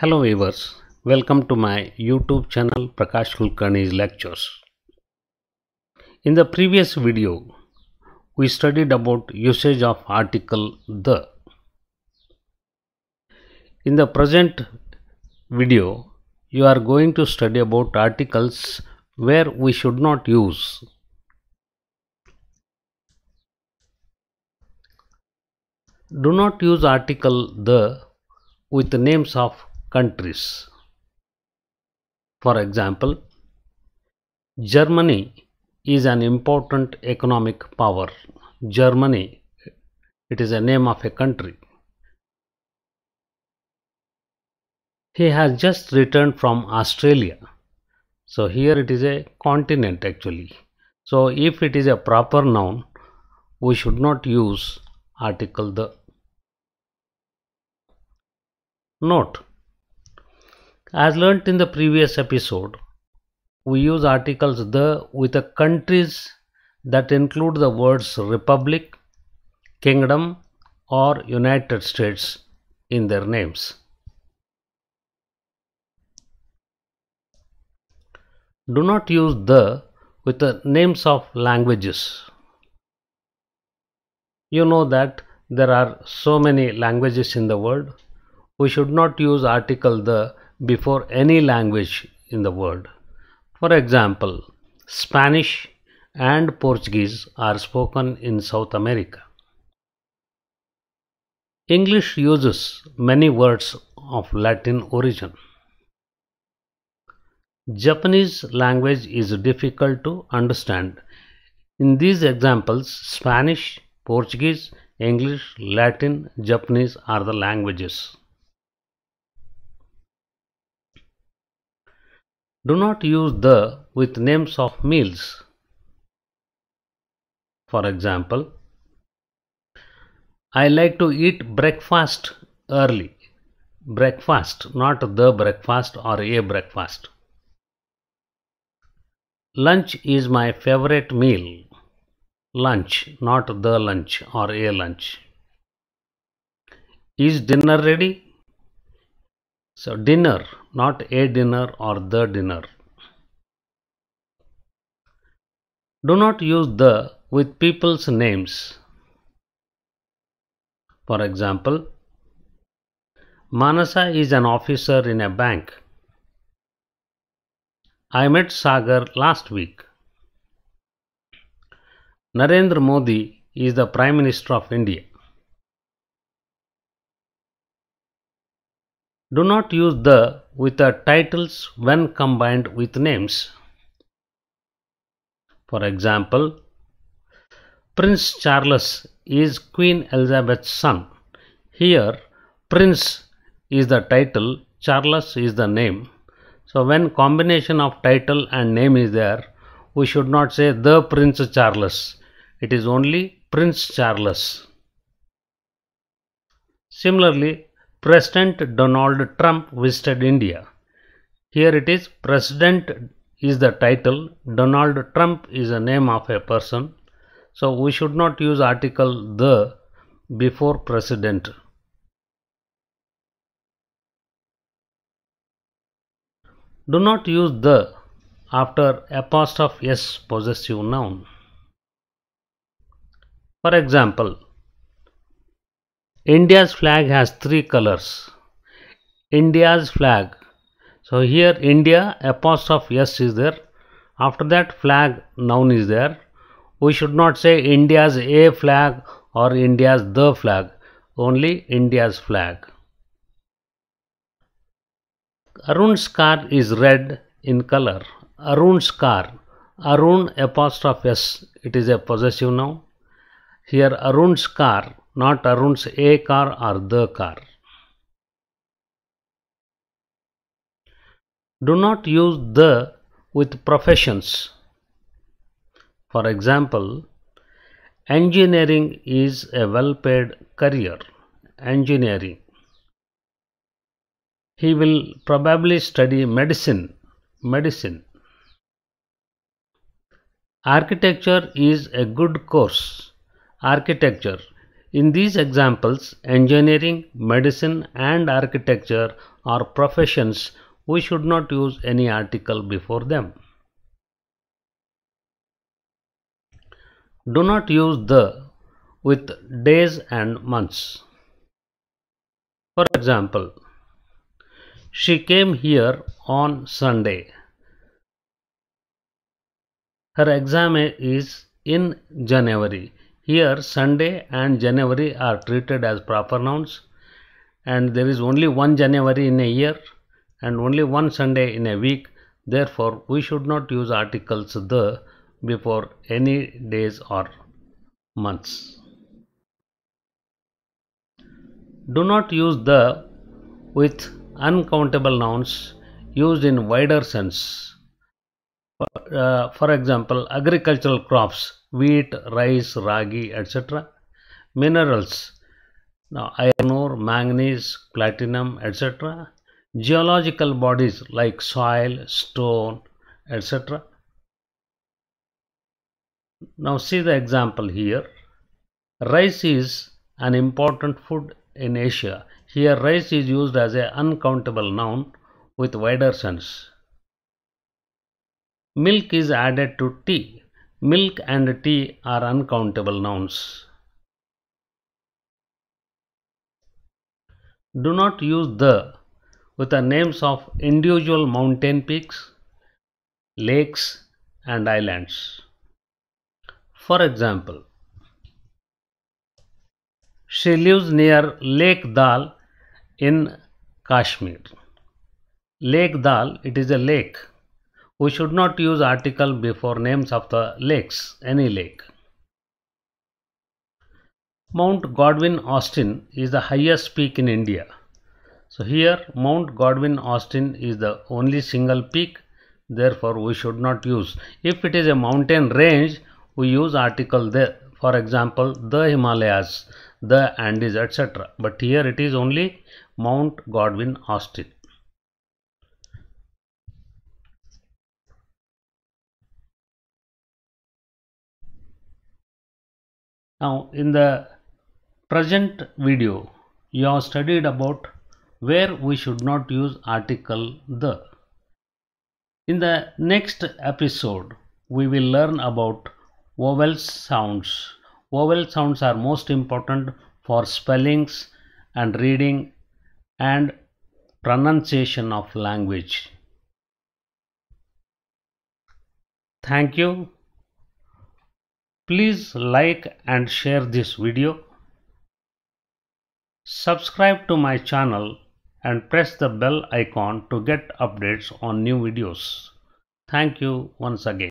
Hello viewers, welcome to my YouTube channel Prakash Kulkarni's lectures. In the previous video, we studied about usage of article the. In the present video, you are going to study about articles where we should not use. Do not use article the with the names of countries. For example, Germany is an important economic power. Germany, it is a name of a country. He has just returned from Australia. So here it is a continent actually. So if it is a proper noun, we should not use article the. Note as learnt in the previous episode, we use articles the with the countries that include the words republic, kingdom, or United States in their names. Do not use the with the names of languages. You know that there are so many languages in the world. We should not use article the before any language in the world. For example, Spanish and Portuguese are spoken in South America. English uses many words of Latin origin. Japanese language is difficult to understand. In these examples, Spanish, Portuguese, English, Latin, Japanese are the languages. Do not use the with names of meals. For example, I like to eat breakfast early. Breakfast, not the breakfast or a breakfast. Lunch is my favorite meal. Lunch, not the lunch or a lunch. Is dinner ready? So dinner, not a dinner or the dinner. Do not use the with people's names. For example, Manasa is an officer in a bank. I met Sagar last week. Narendra Modi is the Prime Minister of India. Do not use the with the titles when combined with names. For example, Prince Charles is Queen Elizabeth's son. Here, Prince is the title, Charles is the name. So when combination of title and name is there, we should not say the Prince Charles. It is only Prince Charles. Similarly, President Donald Trump visited India. Here it is President is the title, Donald Trump is the name of a person. So we should not use article the before president. Do not use the after apostrophe s possessive noun. For example, India's flag has three colors. India's flag. So here India apostrophe S is there. After that flag noun is there. We should not say India's a flag or India's the flag. Only India's flag. Arun's car is red in color. Arun's car. Arun apostrophe S. It is a possessive noun. Here Arun's car not Arun's a car or the car. Do not use the with professions. For example, engineering is a well paid career. Engineering. He will probably study medicine. Medicine. Architecture is a good course. Architecture. In these examples, engineering, medicine and architecture are professions we should not use any article before them. Do not use the with days and months. For example, she came here on Sunday. Her exam is in January. Here Sunday and January are treated as proper nouns and there is only one January in a year and only one Sunday in a week. Therefore, we should not use articles the before any days or months. Do not use the with uncountable nouns used in wider sense. Uh, for example, agricultural crops, wheat, rice, ragi, etc. Minerals, now, iron ore, manganese, platinum, etc. Geological bodies like soil, stone, etc. Now, see the example here. Rice is an important food in Asia. Here, rice is used as an uncountable noun with wider sense. Milk is added to tea. Milk and tea are uncountable nouns. Do not use the with the names of individual mountain peaks, lakes and islands. For example, she lives near Lake Dal in Kashmir. Lake Dal, it is a lake we should not use article before names of the lakes, any lake. Mount Godwin Austin is the highest peak in India. So here Mount Godwin Austin is the only single peak therefore we should not use. If it is a mountain range we use article there for example the Himalayas, the Andes etc. But here it is only Mount Godwin Austin. Now in the present video you have studied about where we should not use article the. In the next episode we will learn about vowel sounds. Vowel sounds are most important for spellings and reading and pronunciation of language. Thank you. Please like and share this video. Subscribe to my channel and press the bell icon to get updates on new videos. Thank you once again.